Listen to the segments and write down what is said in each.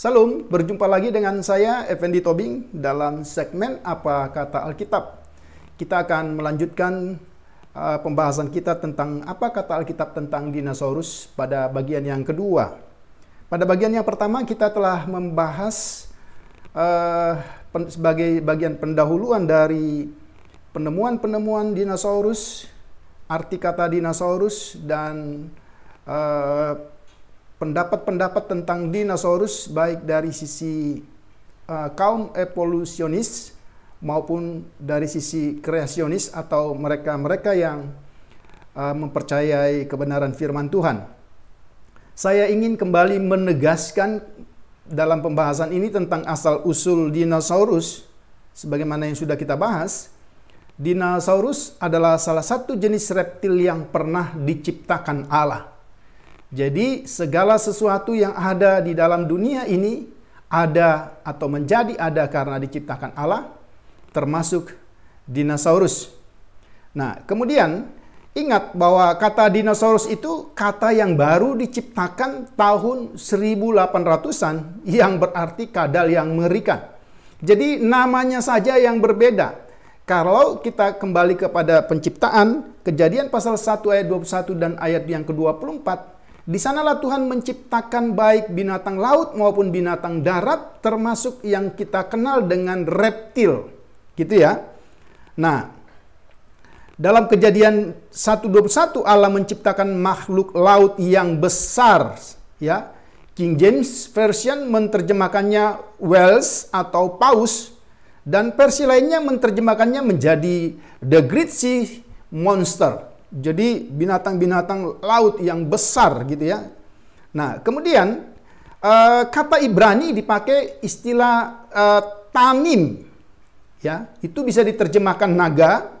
Salam, berjumpa lagi dengan saya Effendi Tobing dalam segmen Apa Kata Alkitab. Kita akan melanjutkan uh, pembahasan kita tentang apa kata Alkitab tentang dinosaurus pada bagian yang kedua. Pada bagian yang pertama kita telah membahas uh, pen, sebagai bagian pendahuluan dari penemuan-penemuan dinosaurus, arti kata dinosaurus dan eh, pendapat-pendapat uh, tentang dinosaurus baik dari sisi uh, kaum evolusionis maupun dari sisi kreasionis atau mereka-mereka yang uh, mempercayai kebenaran firman Tuhan. Saya ingin kembali menegaskan dalam pembahasan ini tentang asal-usul dinosaurus sebagaimana yang sudah kita bahas. Dinosaurus adalah salah satu jenis reptil yang pernah diciptakan Allah. Jadi segala sesuatu yang ada di dalam dunia ini ada atau menjadi ada karena diciptakan Allah, termasuk dinosaurus. Nah, kemudian Ingat bahwa kata dinosaurus itu kata yang baru diciptakan tahun 1800-an yang berarti kadal yang mengerikan. Jadi namanya saja yang berbeda. Kalau kita kembali kepada penciptaan, kejadian pasal 1 ayat 21 dan ayat yang ke-24, di sanalah Tuhan menciptakan baik binatang laut maupun binatang darat termasuk yang kita kenal dengan reptil. Gitu ya. Nah, dalam kejadian 1.21 Allah menciptakan makhluk laut yang besar. ya King James Version menerjemahkannya whales atau paus. Dan versi lainnya menerjemahkannya menjadi the great sea monster. Jadi binatang-binatang laut yang besar gitu ya. Nah kemudian uh, kata Ibrani dipakai istilah uh, tamim ya itu bisa diterjemahkan naga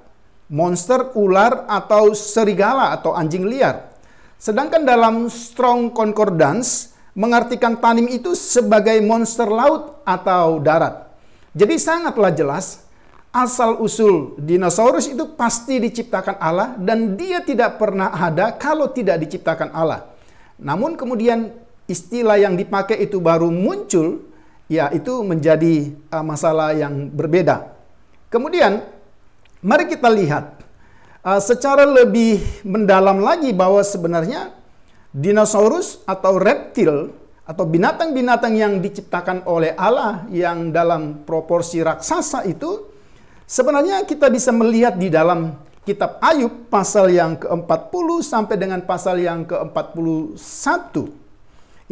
monster, ular, atau serigala atau anjing liar. Sedangkan dalam Strong Concordance mengartikan tanim itu sebagai monster laut atau darat. Jadi sangatlah jelas asal-usul dinosaurus itu pasti diciptakan Allah dan dia tidak pernah ada kalau tidak diciptakan Allah. Namun kemudian istilah yang dipakai itu baru muncul, yaitu menjadi eh, masalah yang berbeda. Kemudian Mari kita lihat uh, secara lebih mendalam lagi bahwa sebenarnya dinosaurus atau reptil atau binatang-binatang yang diciptakan oleh Allah yang dalam proporsi raksasa itu sebenarnya kita bisa melihat di dalam kitab Ayub pasal yang ke-40 sampai dengan pasal yang ke-41.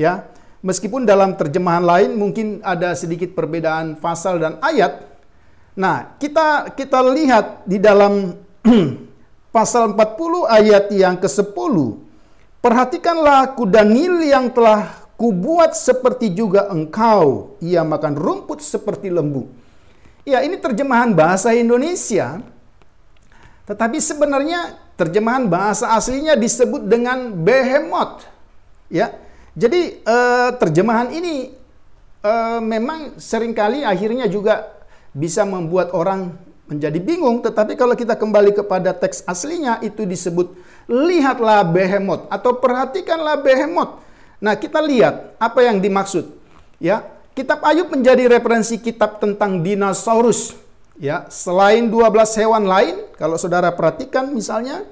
Ya, meskipun dalam terjemahan lain mungkin ada sedikit perbedaan pasal dan ayat, Nah, kita kita lihat di dalam pasal 40 ayat yang ke-10. Perhatikanlah kuda Nil yang telah kubuat seperti juga engkau. Ia makan rumput seperti lembu. Ya, ini terjemahan bahasa Indonesia. Tetapi sebenarnya terjemahan bahasa aslinya disebut dengan behemoth. Ya. Jadi eh, terjemahan ini eh, memang seringkali akhirnya juga bisa membuat orang menjadi bingung. Tetapi kalau kita kembali kepada teks aslinya itu disebut lihatlah behemoth atau perhatikanlah behemoth. Nah kita lihat apa yang dimaksud. Ya, kitab Ayub menjadi referensi kitab tentang dinosaurus. Ya, selain 12 hewan lain, kalau saudara perhatikan misalnya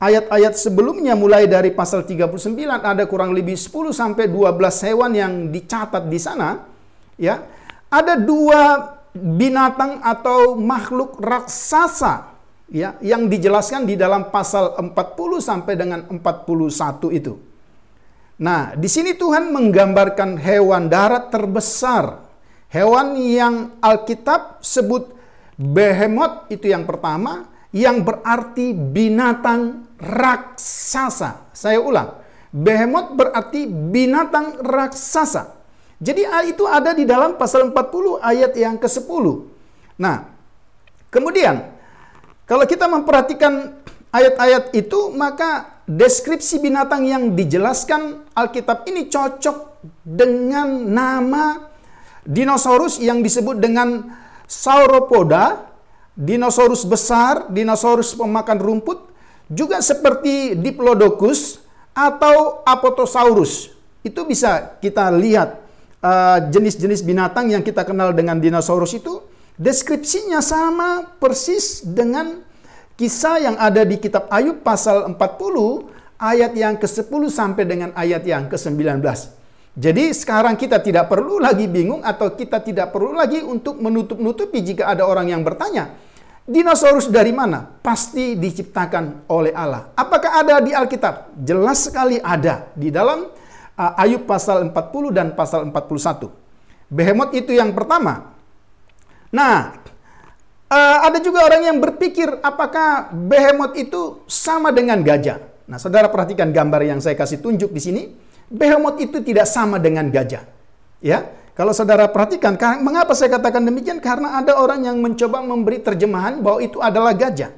ayat-ayat sebelumnya mulai dari pasal 39 ada kurang lebih 10 sampai 12 hewan yang dicatat di sana. Ya, ada dua binatang atau makhluk raksasa ya yang dijelaskan di dalam pasal 40 sampai dengan 41 itu. Nah, di sini Tuhan menggambarkan hewan darat terbesar. Hewan yang Alkitab sebut behemoth itu yang pertama yang berarti binatang raksasa. Saya ulang. Behemoth berarti binatang raksasa. Jadi itu ada di dalam pasal 40 ayat yang ke-10. Nah, kemudian kalau kita memperhatikan ayat-ayat itu maka deskripsi binatang yang dijelaskan Alkitab ini cocok dengan nama dinosaurus yang disebut dengan sauropoda, dinosaurus besar, dinosaurus pemakan rumput, juga seperti diplodocus atau apatosaurus. Itu bisa kita lihat Eh, jenis-jenis uh, binatang yang kita kenal dengan dinosaurus itu deskripsinya sama persis dengan kisah yang ada di kitab Ayub pasal 40 ayat yang ke-10 sampai dengan ayat yang ke-19. Jadi sekarang kita tidak perlu lagi bingung atau kita tidak perlu lagi untuk menutup-nutupi jika ada orang yang bertanya, dinosaurus dari mana? Pasti diciptakan oleh Allah. Apakah ada di Alkitab? Jelas sekali ada di dalam Ayub pasal 40 dan pasal 41. Behemoth itu yang pertama. Nah, e, ada juga orang yang berpikir apakah behemoth itu sama dengan gajah. Nah, saudara perhatikan gambar yang saya kasih tunjuk di sini. Behemoth itu tidak sama dengan gajah. Ya, kalau saudara perhatikan, mengapa saya katakan demikian? Karena ada orang yang mencoba memberi terjemahan bahwa itu adalah gajah.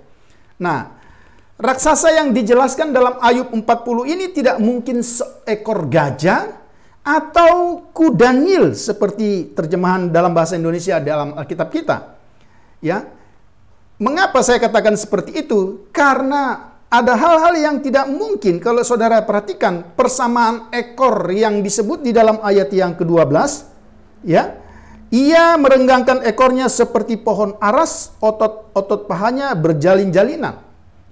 Nah, Raksasa yang dijelaskan dalam Ayub 40 ini tidak mungkin seekor gajah atau kuda nil seperti terjemahan dalam bahasa Indonesia dalam Alkitab kita. Ya. Mengapa saya katakan seperti itu? Karena ada hal-hal yang tidak mungkin kalau saudara perhatikan persamaan ekor yang disebut di dalam ayat yang ke-12 ya. Ia merenggangkan ekornya seperti pohon aras, otot-otot pahanya berjalin-jalinan.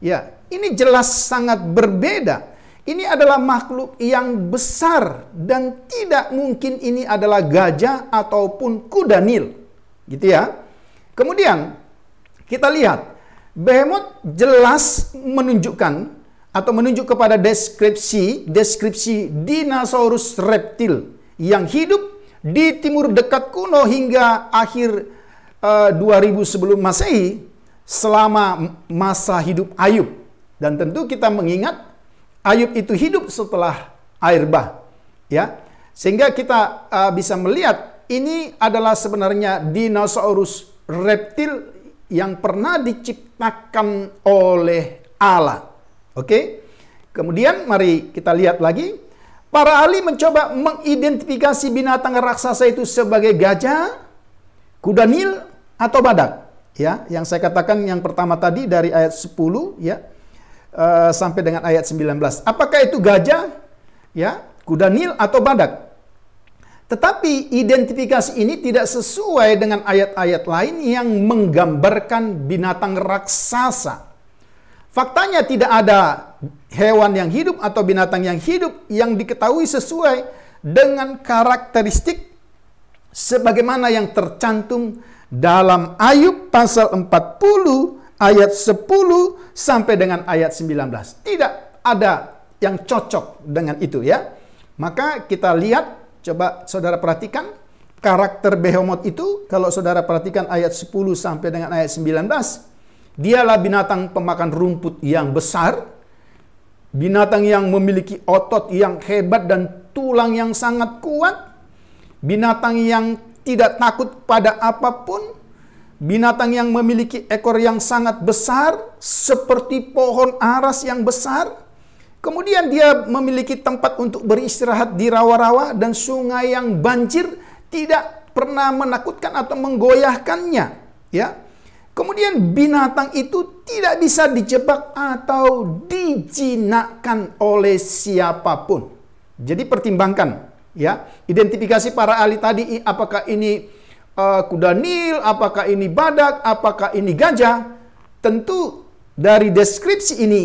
Ya, ini jelas sangat berbeda. Ini adalah makhluk yang besar dan tidak mungkin ini adalah gajah ataupun kuda nil. Gitu ya. Kemudian kita lihat behemoth jelas menunjukkan atau menunjuk kepada deskripsi deskripsi dinosaurus reptil yang hidup di timur dekat kuno hingga akhir uh, eh, 2000 sebelum Masehi selama masa hidup Ayub. Dan tentu kita mengingat Ayub itu hidup setelah air bah. Ya. Sehingga kita uh, bisa melihat ini adalah sebenarnya dinosaurus reptil yang pernah diciptakan oleh Allah. Oke? Kemudian mari kita lihat lagi. Para ahli mencoba mengidentifikasi binatang raksasa itu sebagai gajah, kuda nil, atau badak ya yang saya katakan yang pertama tadi dari ayat 10 ya uh, sampai dengan ayat 19. Apakah itu gajah ya, kuda nil atau badak? Tetapi identifikasi ini tidak sesuai dengan ayat-ayat lain yang menggambarkan binatang raksasa. Faktanya tidak ada hewan yang hidup atau binatang yang hidup yang diketahui sesuai dengan karakteristik sebagaimana yang tercantum dalam Ayub pasal 40 ayat 10 sampai dengan ayat 19. Tidak ada yang cocok dengan itu ya. Maka kita lihat, coba saudara perhatikan karakter behemoth itu. Kalau saudara perhatikan ayat 10 sampai dengan ayat 19. Dialah binatang pemakan rumput yang besar. Binatang yang memiliki otot yang hebat dan tulang yang sangat kuat. Binatang yang tidak takut pada apapun, binatang yang memiliki ekor yang sangat besar, seperti pohon aras yang besar. Kemudian dia memiliki tempat untuk beristirahat di rawa-rawa dan sungai yang banjir tidak pernah menakutkan atau menggoyahkannya, ya. Kemudian binatang itu tidak bisa dijebak atau dijinakkan oleh siapapun. Jadi pertimbangkan ya identifikasi para ahli tadi apakah ini uh, kuda nil apakah ini badak apakah ini gajah tentu dari deskripsi ini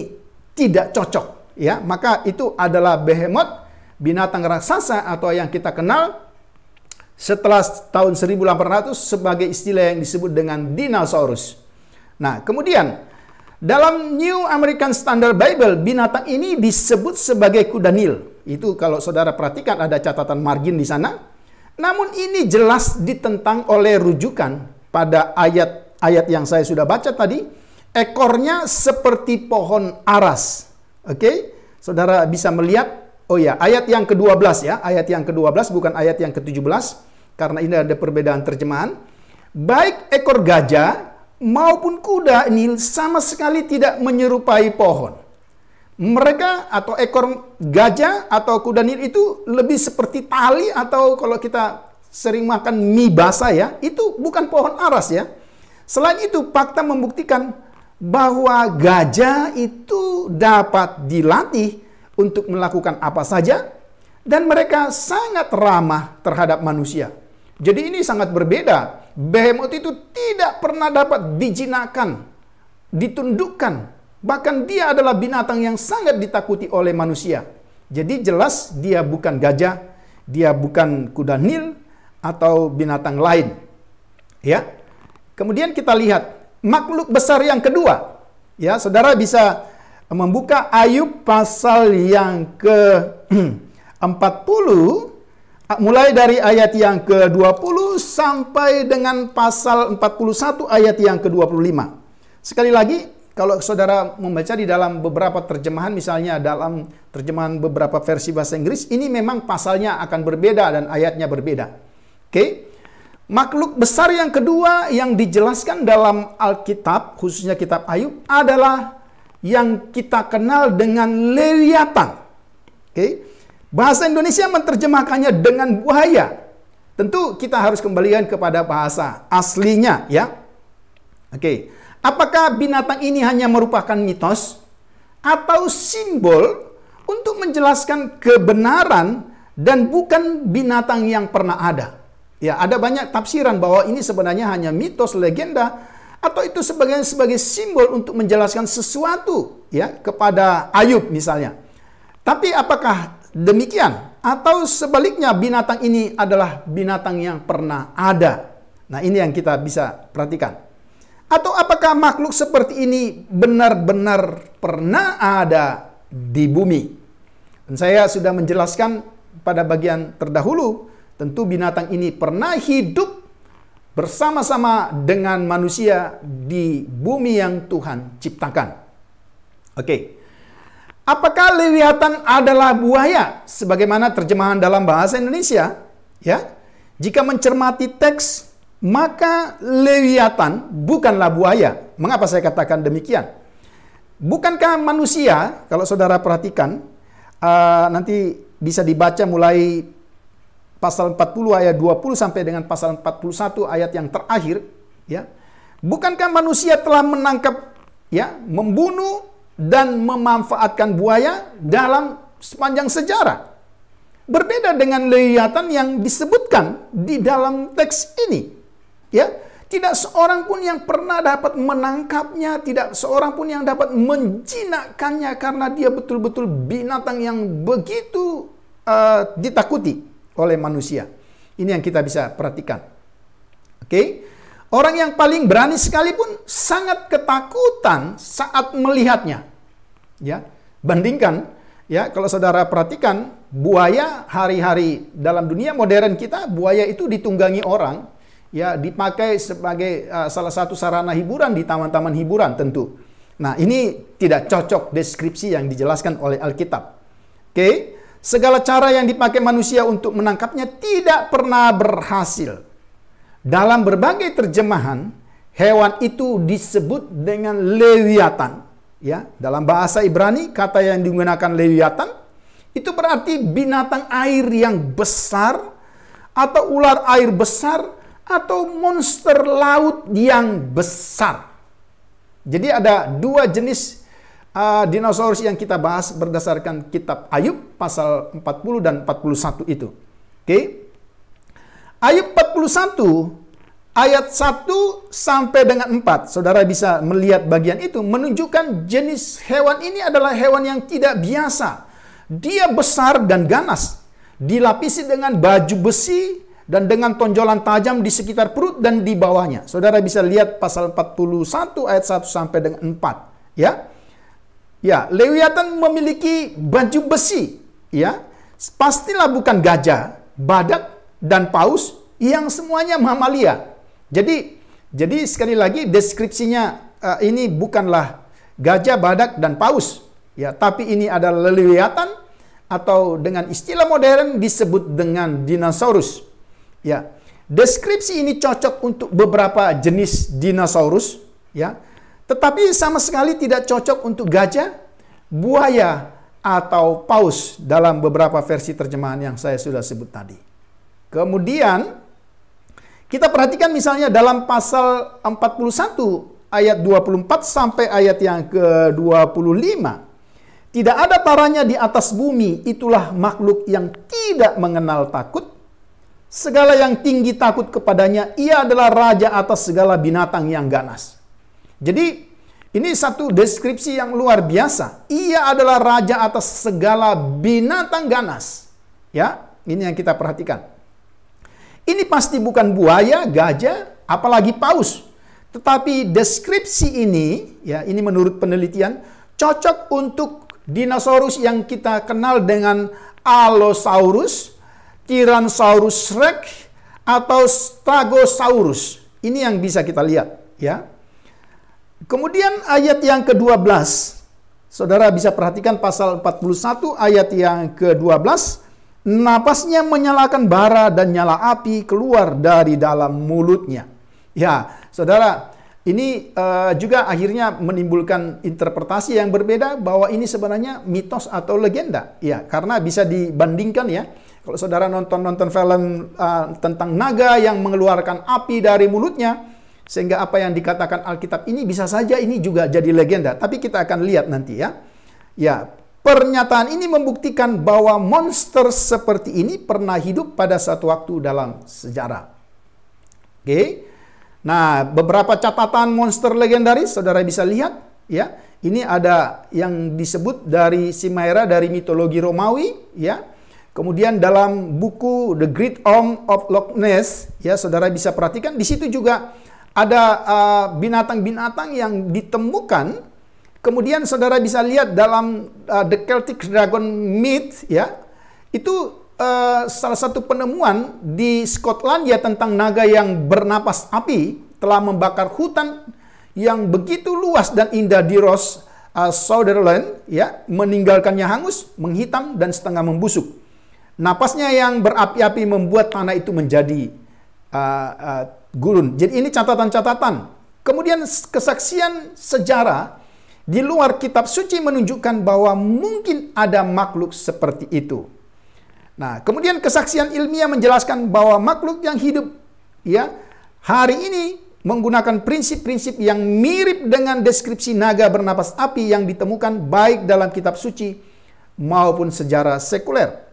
tidak cocok ya maka itu adalah behemoth binatang raksasa atau yang kita kenal setelah tahun 1800 sebagai istilah yang disebut dengan dinosaurus nah kemudian dalam New American Standard Bible binatang ini disebut sebagai kuda nil itu kalau saudara perhatikan ada catatan margin di sana. Namun ini jelas ditentang oleh rujukan pada ayat-ayat yang saya sudah baca tadi. Ekornya seperti pohon aras. Oke, okay? saudara bisa melihat. Oh ya, ayat yang ke-12 ya. Ayat yang ke-12 bukan ayat yang ke-17. Karena ini ada perbedaan terjemahan. Baik ekor gajah maupun kuda ini sama sekali tidak menyerupai pohon mereka atau ekor gajah atau kuda nil itu lebih seperti tali atau kalau kita sering makan mie basah ya, itu bukan pohon aras ya. Selain itu, fakta membuktikan bahwa gajah itu dapat dilatih untuk melakukan apa saja dan mereka sangat ramah terhadap manusia. Jadi ini sangat berbeda. Behemoth itu tidak pernah dapat dijinakan, ditundukkan, Bahkan dia adalah binatang yang sangat ditakuti oleh manusia. Jadi jelas dia bukan gajah, dia bukan kuda nil atau binatang lain. Ya. Kemudian kita lihat makhluk besar yang kedua. Ya, Saudara bisa membuka Ayub pasal yang ke 40 mulai dari ayat yang ke-20 sampai dengan pasal 41 ayat yang ke-25. Sekali lagi, kalau saudara membaca di dalam beberapa terjemahan, misalnya dalam terjemahan beberapa versi bahasa Inggris, ini memang pasalnya akan berbeda dan ayatnya berbeda. Oke, okay? makhluk besar yang kedua yang dijelaskan dalam Alkitab, khususnya Kitab Ayub, adalah yang kita kenal dengan leliatan. Oke, okay? bahasa Indonesia menerjemahkannya dengan buaya. Tentu kita harus kembalikan kepada bahasa aslinya, ya. Oke. Okay. Apakah binatang ini hanya merupakan mitos atau simbol untuk menjelaskan kebenaran dan bukan binatang yang pernah ada? Ya, ada banyak tafsiran bahwa ini sebenarnya hanya mitos, legenda, atau itu sebagai sebagai simbol untuk menjelaskan sesuatu ya kepada Ayub misalnya. Tapi apakah demikian atau sebaliknya binatang ini adalah binatang yang pernah ada? Nah, ini yang kita bisa perhatikan. Atau apakah makhluk seperti ini benar-benar pernah ada di bumi? Dan saya sudah menjelaskan pada bagian terdahulu, tentu binatang ini pernah hidup bersama-sama dengan manusia di bumi yang Tuhan ciptakan. Oke. Apakah lewiatan adalah buaya sebagaimana terjemahan dalam bahasa Indonesia? Ya. Jika mencermati teks maka Lewiatan bukanlah buaya. Mengapa saya katakan demikian? Bukankah manusia, kalau saudara perhatikan, uh, nanti bisa dibaca mulai pasal 40 ayat 20 sampai dengan pasal 41 ayat yang terakhir, ya. Bukankah manusia telah menangkap ya, membunuh dan memanfaatkan buaya dalam sepanjang sejarah? Berbeda dengan lewiatan yang disebutkan di dalam teks ini. Ya, tidak seorang pun yang pernah dapat menangkapnya, tidak seorang pun yang dapat menjinakkannya karena dia betul-betul binatang yang begitu uh, ditakuti oleh manusia. Ini yang kita bisa perhatikan. Oke. Okay? Orang yang paling berani sekalipun sangat ketakutan saat melihatnya. Ya, bandingkan ya kalau saudara perhatikan buaya hari-hari dalam dunia modern kita buaya itu ditunggangi orang ya dipakai sebagai uh, salah satu sarana hiburan di taman-taman hiburan tentu. Nah, ini tidak cocok deskripsi yang dijelaskan oleh Alkitab. Oke, okay? segala cara yang dipakai manusia untuk menangkapnya tidak pernah berhasil. Dalam berbagai terjemahan, hewan itu disebut dengan lewiatan. Ya, dalam bahasa Ibrani kata yang digunakan lewiatan itu berarti binatang air yang besar atau ular air besar atau monster laut yang besar. Jadi ada dua jenis uh, dinosaurus yang kita bahas berdasarkan kitab Ayub pasal 40 dan 41 itu. Oke. Okay? Ayub 41 ayat 1 sampai dengan 4. Saudara bisa melihat bagian itu menunjukkan jenis hewan ini adalah hewan yang tidak biasa. Dia besar dan ganas, dilapisi dengan baju besi dan dengan tonjolan tajam di sekitar perut dan di bawahnya. Saudara bisa lihat pasal 41 ayat 1 sampai dengan 4, ya. Ya, Lewiatan memiliki baju besi, ya. Pastilah bukan gajah, badak dan paus yang semuanya mamalia. Jadi jadi sekali lagi deskripsinya uh, ini bukanlah gajah, badak dan paus, ya, tapi ini adalah Lewiatan atau dengan istilah modern disebut dengan dinosaurus. Ya. Deskripsi ini cocok untuk beberapa jenis dinosaurus, ya. Tetapi sama sekali tidak cocok untuk gajah, buaya, atau paus dalam beberapa versi terjemahan yang saya sudah sebut tadi. Kemudian kita perhatikan misalnya dalam pasal 41 ayat 24 sampai ayat yang ke-25. Tidak ada taranya di atas bumi, itulah makhluk yang tidak mengenal takut, Segala yang tinggi takut kepadanya, ia adalah raja atas segala binatang yang ganas. Jadi, ini satu deskripsi yang luar biasa. Ia adalah raja atas segala binatang ganas. Ya, ini yang kita perhatikan. Ini pasti bukan buaya, gajah, apalagi paus. Tetapi deskripsi ini, ya ini menurut penelitian, cocok untuk dinosaurus yang kita kenal dengan Allosaurus, Tyrannosaurus rex atau Stegosaurus. Ini yang bisa kita lihat, ya. Kemudian ayat yang ke-12. Saudara bisa perhatikan pasal 41 ayat yang ke-12. Napasnya menyalakan bara dan nyala api keluar dari dalam mulutnya. Ya, saudara, ini uh, juga akhirnya menimbulkan interpretasi yang berbeda bahwa ini sebenarnya mitos atau legenda. Ya, karena bisa dibandingkan ya kalau saudara nonton-nonton film uh, tentang naga yang mengeluarkan api dari mulutnya, sehingga apa yang dikatakan Alkitab ini bisa saja ini juga jadi legenda. Tapi kita akan lihat nanti ya. Ya, pernyataan ini membuktikan bahwa monster seperti ini pernah hidup pada satu waktu dalam sejarah. Oke. Okay? Nah, beberapa catatan monster legendaris saudara bisa lihat ya. Ini ada yang disebut dari Simaira dari mitologi Romawi ya Kemudian dalam buku The Great Om of Loch Ness, ya saudara bisa perhatikan di situ juga ada uh, binatang-binatang uh, yang ditemukan. Kemudian saudara bisa lihat dalam uh, The Celtic Dragon Myth, ya itu uh, salah satu penemuan di Skotlandia tentang naga yang bernapas api telah membakar hutan yang begitu luas dan indah di Ross uh, Sutherland, ya meninggalkannya hangus, menghitam dan setengah membusuk. Napasnya yang berapi-api membuat tanah itu menjadi uh, uh, gurun. Jadi ini catatan-catatan. Kemudian kesaksian sejarah di luar kitab suci menunjukkan bahwa mungkin ada makhluk seperti itu. Nah, kemudian kesaksian ilmiah menjelaskan bahwa makhluk yang hidup ya hari ini menggunakan prinsip-prinsip yang mirip dengan deskripsi naga bernapas api yang ditemukan baik dalam kitab suci maupun sejarah sekuler.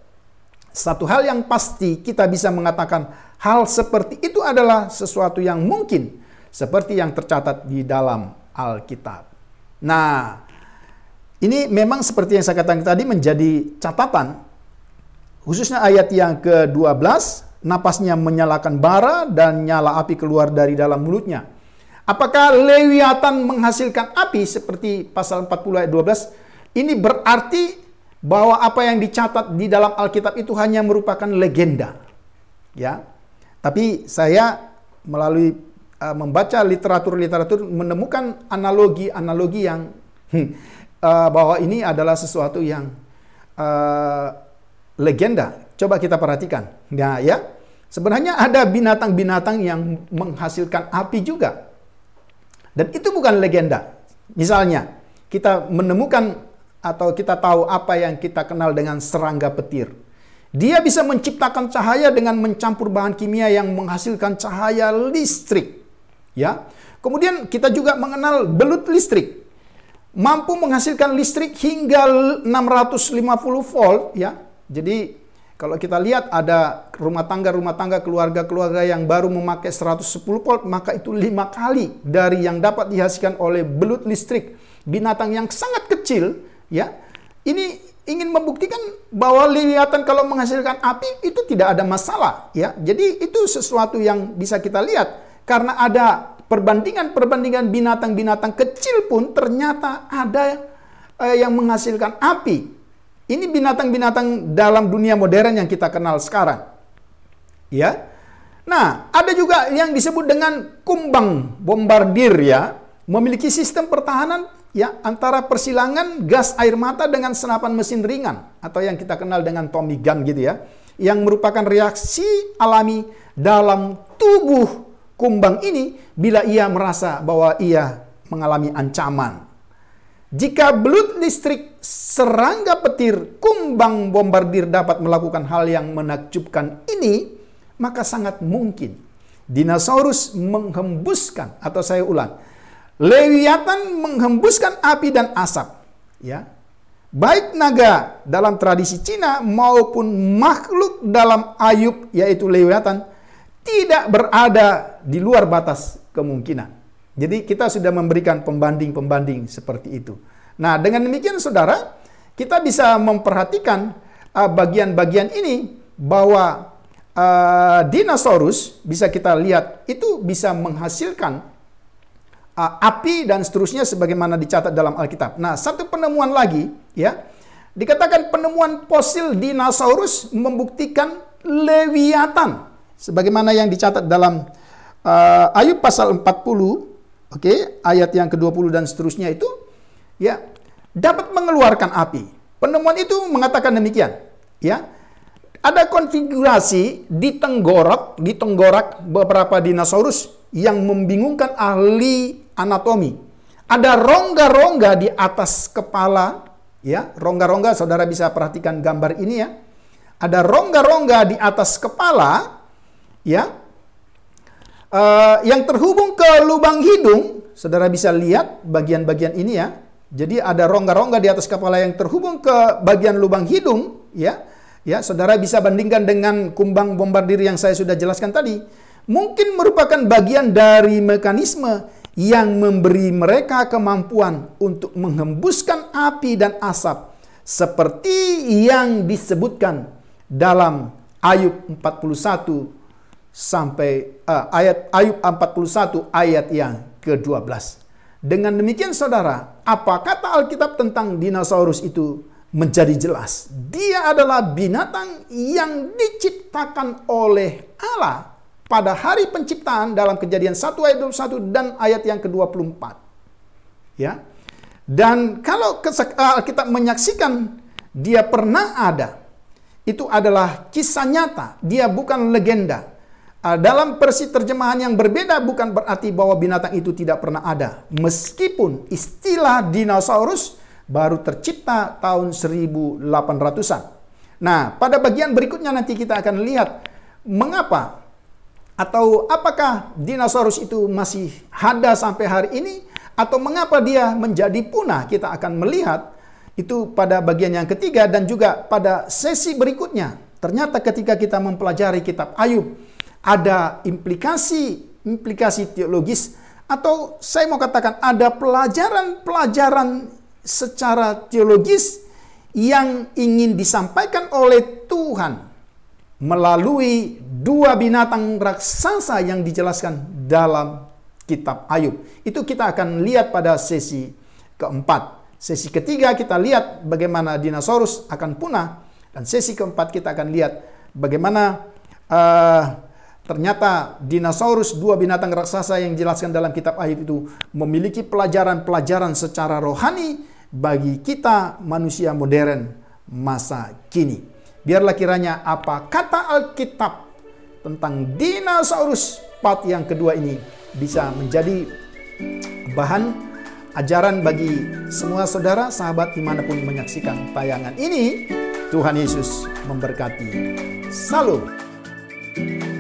Satu hal yang pasti kita bisa mengatakan hal seperti itu adalah sesuatu yang mungkin seperti yang tercatat di dalam Alkitab. Nah, ini memang seperti yang saya katakan tadi menjadi catatan khususnya ayat yang ke-12 napasnya menyalakan bara dan nyala api keluar dari dalam mulutnya. Apakah Lewiatan menghasilkan api seperti pasal 40 ayat 12? Ini berarti bahwa apa yang dicatat di dalam Alkitab itu hanya merupakan legenda. Ya. Tapi saya melalui uh, membaca literatur-literatur menemukan analogi-analogi yang uh, bahwa ini adalah sesuatu yang uh, legenda. Coba kita perhatikan. Nah, ya. Sebenarnya ada binatang-binatang yang menghasilkan api juga. Dan itu bukan legenda. Misalnya, kita menemukan atau kita tahu apa yang kita kenal dengan serangga petir. Dia bisa menciptakan cahaya dengan mencampur bahan kimia yang menghasilkan cahaya listrik. Ya. Kemudian kita juga mengenal belut listrik. Mampu menghasilkan listrik hingga 650 volt ya. Jadi kalau kita lihat ada rumah tangga-rumah tangga keluarga-keluarga yang baru memakai 110 volt, maka itu lima kali dari yang dapat dihasilkan oleh belut listrik. Binatang yang sangat kecil ya ini ingin membuktikan bahwa lihatan kalau menghasilkan api itu tidak ada masalah ya jadi itu sesuatu yang bisa kita lihat karena ada perbandingan-perbandingan binatang-binatang kecil pun ternyata ada eh, yang menghasilkan api ini binatang-binatang dalam dunia modern yang kita kenal sekarang ya nah ada juga yang disebut dengan kumbang bombardir ya memiliki sistem pertahanan ya antara persilangan gas air mata dengan senapan mesin ringan atau yang kita kenal dengan Tommy gun gitu ya yang merupakan reaksi alami dalam tubuh kumbang ini bila ia merasa bahwa ia mengalami ancaman. Jika belut listrik serangga petir kumbang bombardir dapat melakukan hal yang menakjubkan ini, maka sangat mungkin dinosaurus menghembuskan atau saya ulang, Leviathan menghembuskan api dan asap. Ya, baik naga dalam tradisi Cina maupun makhluk dalam Ayub yaitu Leviathan tidak berada di luar batas kemungkinan. Jadi kita sudah memberikan pembanding-pembanding seperti itu. Nah, dengan demikian Saudara, kita bisa memperhatikan uh, bagian-bagian uh, ini bahwa uh, dinosaurus bisa kita lihat itu bisa menghasilkan Uh, api dan seterusnya sebagaimana dicatat dalam Alkitab. Nah, satu penemuan lagi ya, dikatakan penemuan fosil dinosaurus membuktikan leviatan sebagaimana yang dicatat dalam uh, Ayub pasal 40, oke, okay, ayat yang ke-20 dan seterusnya itu ya dapat mengeluarkan api. Penemuan itu mengatakan demikian, ya. Ada konfigurasi di tenggorok, di tenggorak beberapa dinosaurus yang membingungkan ahli anatomi. Ada rongga-rongga di atas kepala, ya, rongga-rongga saudara bisa perhatikan gambar ini ya. Ada rongga-rongga di atas kepala, ya, uh, yang terhubung ke lubang hidung, saudara bisa lihat bagian-bagian ini ya. Jadi ada rongga-rongga di atas kepala yang terhubung ke bagian lubang hidung, ya. Ya, saudara bisa bandingkan dengan kumbang bombardir yang saya sudah jelaskan tadi. Mungkin merupakan bagian dari mekanisme yang memberi mereka kemampuan untuk menghembuskan api dan asap seperti yang disebutkan dalam Ayub 41 sampai uh, ayat Ayub 41 ayat yang ke-12. Dengan demikian saudara, apa kata Alkitab tentang dinosaurus itu menjadi jelas. Dia adalah binatang yang diciptakan oleh Allah pada hari penciptaan dalam kejadian 1 ayat 21 dan ayat yang ke-24. Ya. Dan kalau eh, kita menyaksikan dia pernah ada, itu adalah kisah nyata, dia bukan legenda. Eh, dalam versi terjemahan yang berbeda bukan berarti bahwa binatang itu tidak pernah ada. Meskipun istilah dinosaurus baru tercipta tahun 1800-an. Nah, pada bagian berikutnya nanti kita akan lihat mengapa atau apakah dinosaurus itu masih ada sampai hari ini? Atau mengapa dia menjadi punah? Kita akan melihat itu pada bagian yang ketiga dan juga pada sesi berikutnya. Ternyata ketika kita mempelajari kitab Ayub, ada implikasi-implikasi teologis atau saya mau katakan ada pelajaran-pelajaran secara teologis yang ingin disampaikan oleh Tuhan melalui dua binatang raksasa yang dijelaskan dalam kitab Ayub. Itu kita akan lihat pada sesi keempat. Sesi ketiga kita lihat bagaimana dinosaurus akan punah dan sesi keempat kita akan lihat bagaimana uh, ternyata dinosaurus dua binatang raksasa yang dijelaskan dalam kitab Ayub itu memiliki pelajaran-pelajaran secara rohani bagi kita manusia modern masa kini. Biarlah kiranya apa kata Alkitab tentang dinosaurus part yang kedua ini bisa menjadi bahan ajaran bagi semua saudara sahabat dimanapun menyaksikan tayangan ini. Tuhan Yesus memberkati. Salam.